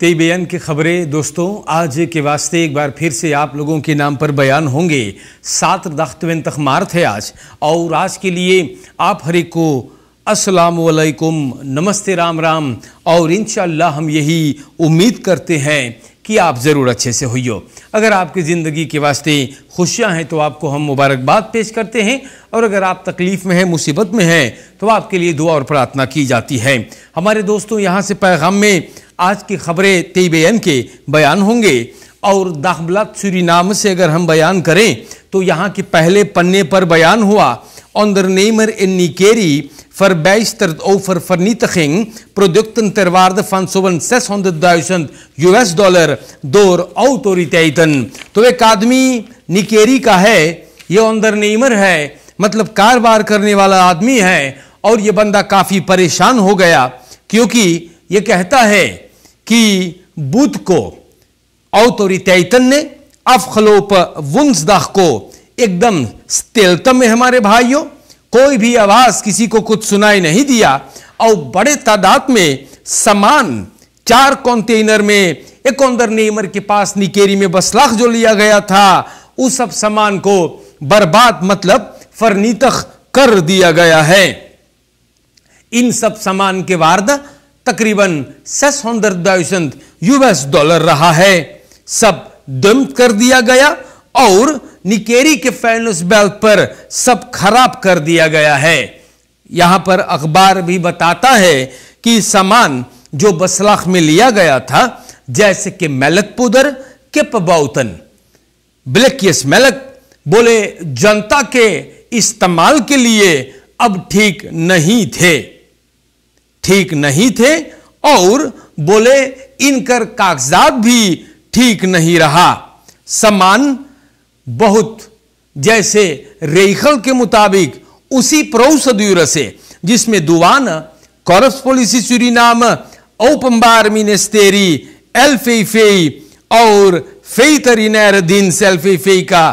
तेई बयान की खबरें दोस्तों आज के वास्ते एक बार फिर से आप लोगों के नाम पर बयान होंगे सात दख्तवें तखमार थे आज और आज के लिए आप हरे को असलकुम वालेकुम नमस्ते राम राम और इन हम यही उम्मीद करते हैं कि आप ज़रूर अच्छे से हुई हो अगर आपकी ज़िंदगी के वास्ते खुशियाँ हैं तो आपको हम मुबारकबाद पेश करते हैं और अगर आप तकलीफ़ में हैं मुसीबत में हैं तो आपके लिए दुआ और प्रार्थना की जाती है हमारे दोस्तों यहाँ से पैगाम में आज की खबरें तेबेन के बयान होंगे और सूरी नाम से अगर हम बयान करें तो यहाँ के पहले पन्ने पर बयान हुआ फर in Nikeri verbijsterd for vernietiging producten ter waarde van zo'n 600.000 US dollar door autoriteiten. तो एक आदमी निकेरी का है ये नेमर है मतलब कारोबार करने वाला आदमी है और ये बंदा काफ़ी परेशान हो गया क्योंकि ये कहता है कि बुधको औतोरितैतन्य अफखलोप वंशदाह को एकदम स्तेलतम में हमारे भाइयों कोई भी आवाज किसी को कुछ सुनाई नहीं दिया और बड़े तादाद में सामान चार कॉन्टेनर में एक अंदर नेमर के पास निकेरी में बसलाख जो लिया गया था उस सब सामान को बर्बाद मतलब फरनीतख कर दिया गया है इन सब सामान के वारदा तकरीबन सस यूएस डॉलर रहा है सब दम कर दिया गया और निकेरी के फैनस बेल्ट पर सब खराब कर दिया गया है यहां पर अखबार भी बताता है कि सामान जो बसलाख में लिया गया था जैसे कि मेलक पुदर किपबाउतन ब्लैकियस मेलक बोले जनता के इस्तेमाल के लिए अब ठीक नहीं थे ठीक नहीं थे और बोले इनकर कागजात भी ठीक नहीं रहा सामान बहुत जैसे रेखल के मुताबिक उसी प्रौषधीर से जिसमें दुवान कॉरस पॉलिसी चुरी नाम औपम्बार मिनेस्तेरी एल्फे फे और फेतरी सेल्फे फे का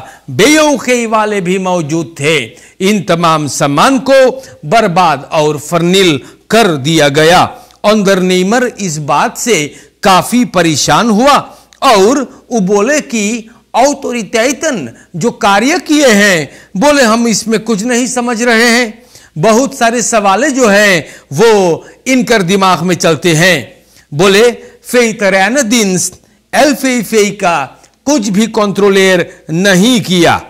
बेयोखे वाले भी मौजूद थे इन तमाम सामान को बर्बाद और फर्निल कर दिया गया नेमर इस बात से काफी परेशान हुआ और वो बोले कि औतरितन जो कार्य किए हैं बोले हम इसमें कुछ नहीं समझ रहे हैं बहुत सारे सवाले जो हैं वो इनकर दिमाग में चलते हैं बोले फेतरैन दिन एल फे फे का कुछ भी कंट्रोलेर नहीं किया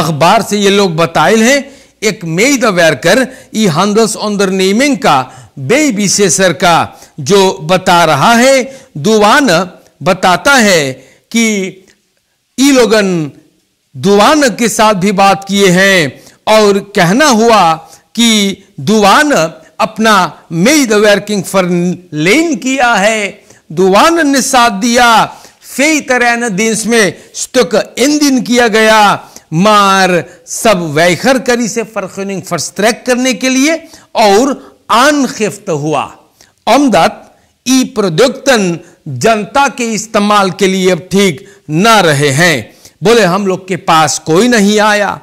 अखबार से ये लोग बताए हैं एक मेईदवैरकर ई हंदस handels नेमिंग का व्यय का जो बता रहा है दुवान बताता है कि ई लोगन दुवान के साथ भी बात किए हैं और कहना हुआ कि दुवान अपना मेड वर्किंग फॉर लेन किया है दुवान ने साथ दिया फेतरैन दिन में स्टक इन दिन किया गया मार सब वैखर करी से फरखनिंग फर्स्ट्रैक करने के लिए और आनखिफ्त हुआ आमदत ई प्रोद्योगतन जनता के इस्तेमाल के लिए अब ठीक ना रहे हैं बोले हम लोग के पास कोई नहीं आया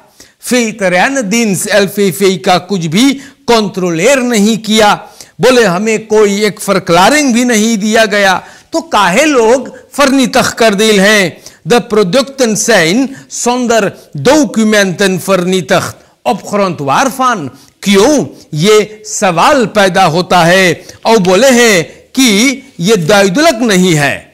फिर तरैन दिन एल्फी का कुछ भी कंट्रोलेर नहीं किया बोले हमें कोई एक फरकलारिंग भी नहीं दिया गया तो काहे लोग फर्नी तख कर दिल हैं de producten zijn zonder documenten vernietigd. Op grond waarvan क्यों je सवाल paida hota hai. Au bole hai ki ये duidelijk nahi hai.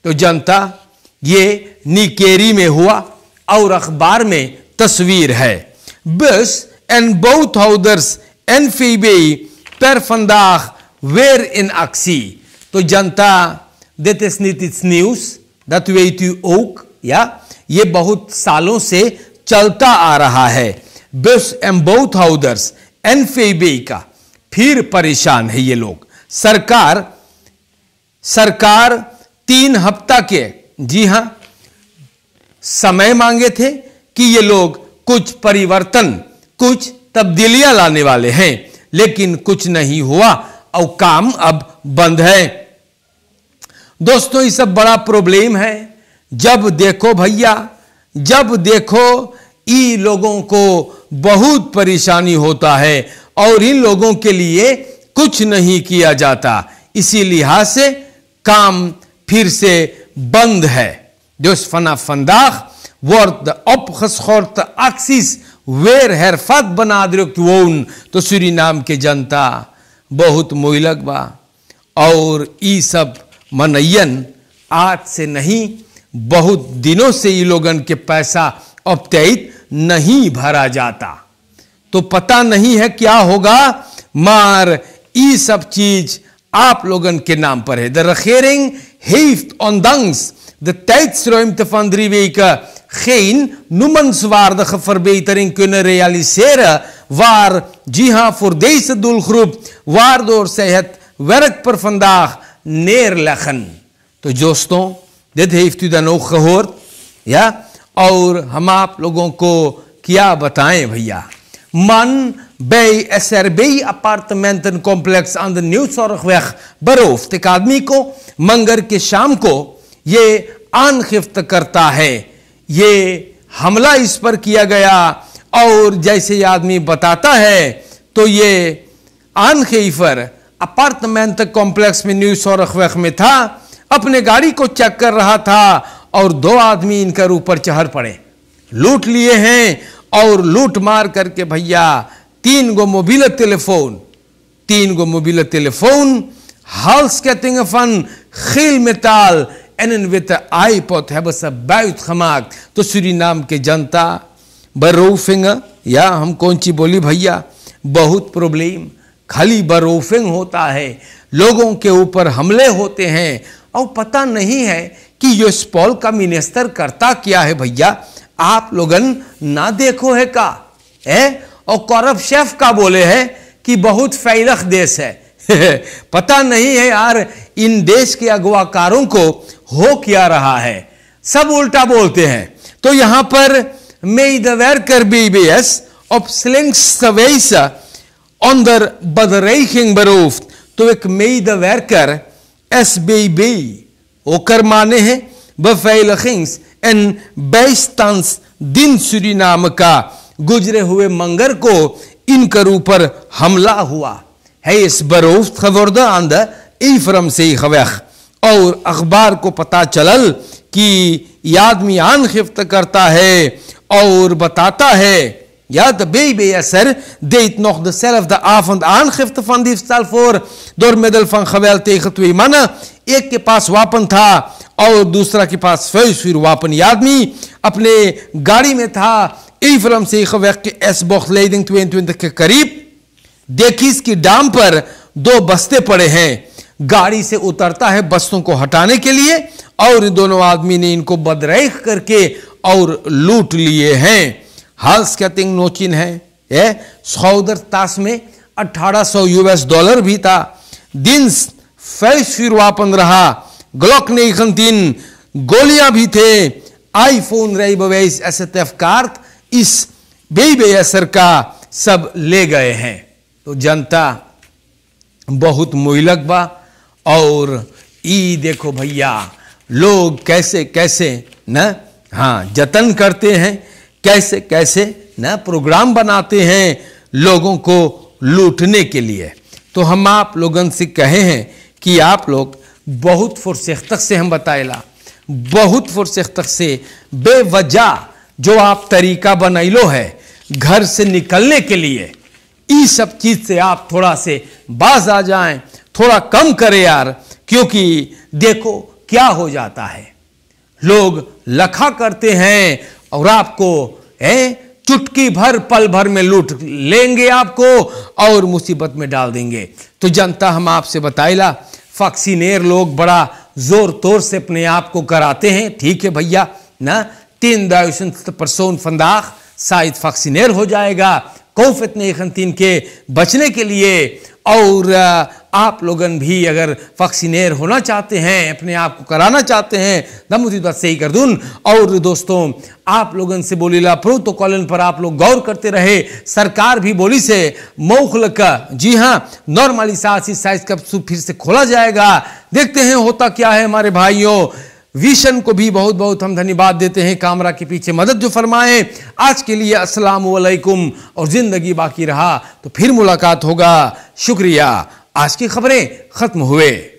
To janta, ये nikeri me hua. Au अखबार me तस्वीर hai. Bus एंड बोथ हाउदर्स एन फीबी per vandaag weer in actie. To janta, dit is niet iets nieuws. दत्त ओक या ये बहुत सालों से चलता आ रहा है बिस एम्बोथ हाउदर्स एन फेबे का फिर परेशान है ये लोग सरकार सरकार तीन हफ्ता के जी हां समय मांगे थे कि ये लोग कुछ परिवर्तन कुछ तब्दीलियां लाने वाले हैं लेकिन कुछ नहीं हुआ और काम अब बंद है दोस्तों ये सब बड़ा प्रॉब्लम है जब देखो भैया जब देखो इ लोगों को बहुत परेशानी होता है और इन लोगों के लिए कुछ नहीं किया जाता इसी लिहाज से काम फिर से बंद है दोस्त फना फंदाख वर्द अपत एक्सिस वेर हेरफत बना दोन तो श्री नाम के जनता बहुत मोहलक बा और ई सब मनयन आज से नहीं बहुत दिनों से ये लोगन के पैसा अपत्यायित नहीं भरा जाता तो पता नहीं है क्या होगा मार ये सब चीज आप लोगन के नाम पर है द रखेरिंग ऑन दंग्स द टैक्स रोइम तफंद्री का खेन नुमन स्वार द खफर बेहतरिंग क्यों रियालिसेर वार जी हां फुरदेश दुल खरूप वार दौर सेहत वरक पर फंदाख neerleggen. Dus दोस्तों dit heeft u dan ook gehoord ja Aur hamap आप लोगों को क्या बताएं man bij SRB appartementencomplex aan de Nieuwzorgweg beroofd. Ik had Miko के Kishamko. Je aangifte karta hai. Je hamla is per kia gaya. Aur jaise yadmi batata hai. To je ये apartment complex में न्यू सोरखवेख में था अपने गाड़ी को चेक कर रहा था और दो आदमी इनके ऊपर चढ़ पड़े लूट लिए हैं और लूट मार करके भैया तीन गो मोबिल टेलीफोन तीन गो मोबिल टेलीफोन हल्स कहते फन खिल में ताल एन वित आई पोथ है बस खमाक तो श्री नाम के जनता बरूफिंग या हम कौन सी बोली भैया बहुत प्रॉब्लम खाली बरूफिंग होता है लोगों के ऊपर हमले होते हैं और पता नहीं है कि यूसपॉल का मिनिस्टर करता क्या है भैया आप लोगन ना देखो है का है और कौरव शेफ का बोले है कि बहुत फैलख देश है पता नहीं है यार इन देश के अगवाकारों को हो क्या रहा है सब उल्टा बोलते हैं तो यहां पर मे इदवेर कर बी बी एस ऑफ स्लिंग सवेसा onder bedreiging beroofd. Toen ik medewerker SBB, Hokermane है beveiligings- en bijstandsdienst Suriname का गुजरे हुए मंगर को इन करू पर हमला हुआ Hij is beroofd geworden aan de Ephraimse weg. और अखबार को पता चलल कि ये आदमी आन गिफ्त करता है और बताता है Ja, de BBSR deed nog dezelfde avond aangifte van diefstal voor door middel van geweld tegen twee mannen. एक के पास वापन था और दूसरा के पास फैज फिर वापन apne gari गाड़ी में था इफ्रम से खवैक के एस बॉक्स लेडिंग ट्वेंटी के करीब देखी इसकी डाम पर दो बस्ते पड़े हैं गाड़ी से उतरता है बस्तों को हटाने के लिए और दोनों आदमी ने इनको बदरेख करके और लूट लिए हैं हल्स के तिंग नोचिन है ये सौदर तास में 1800 यूएस डॉलर भी था दिन फैस फिर वापन रहा ग्लॉक ने तीन गोलियां भी थे आईफोन रही बवैस एस एफ कार्त इस बेबे असर का सब ले गए हैं तो जनता बहुत मोइलक बा और ई देखो भैया लोग कैसे कैसे न हाँ जतन करते हैं कैसे कैसे ना प्रोग्राम बनाते हैं लोगों को लूटने के लिए तो हम आप लोगों से कहे हैं कि आप लोग बहुत फुरसत से हम बताएला बहुत फुरसत से बेवजह जो आप तरीका बनाइलो है घर से निकलने के लिए इस सब चीज़ से आप थोड़ा से बाज आ जाएं थोड़ा कम करें यार क्योंकि देखो क्या हो जाता है लोग लखा करते हैं और आपको है चुटकी भर पल भर में लूट लेंगे आपको और मुसीबत में डाल देंगे तो जनता हम आपसे बताइला फक्सीनेर लोग बड़ा जोर तोर से अपने आप को कराते हैं ठीक है भैया ना तीन दायुशन परसोन फंदाख शायद फक्सीनेर हो जाएगा कोफित ख़नतीन के बचने के लिए और आप लोगन भी अगर वक्सीनेर होना चाहते हैं अपने आप को कराना चाहते हैं दम दमुदी बात सही कर दून और दोस्तों आप लोगन से ला प्रोटोकॉलन पर आप लोग गौर करते रहे सरकार भी बोली से मौखल का जी हाँ नॉर्मली साइज का फिर से खोला जाएगा देखते हैं होता क्या है हमारे भाइयों विशन को भी बहुत बहुत हम धन्यवाद देते हैं कामरा के पीछे मदद जो फरमाए आज के लिए वालेकुम और ज़िंदगी बाकी रहा तो फिर मुलाकात होगा शुक्रिया आज की खबरें ख़त्म हुए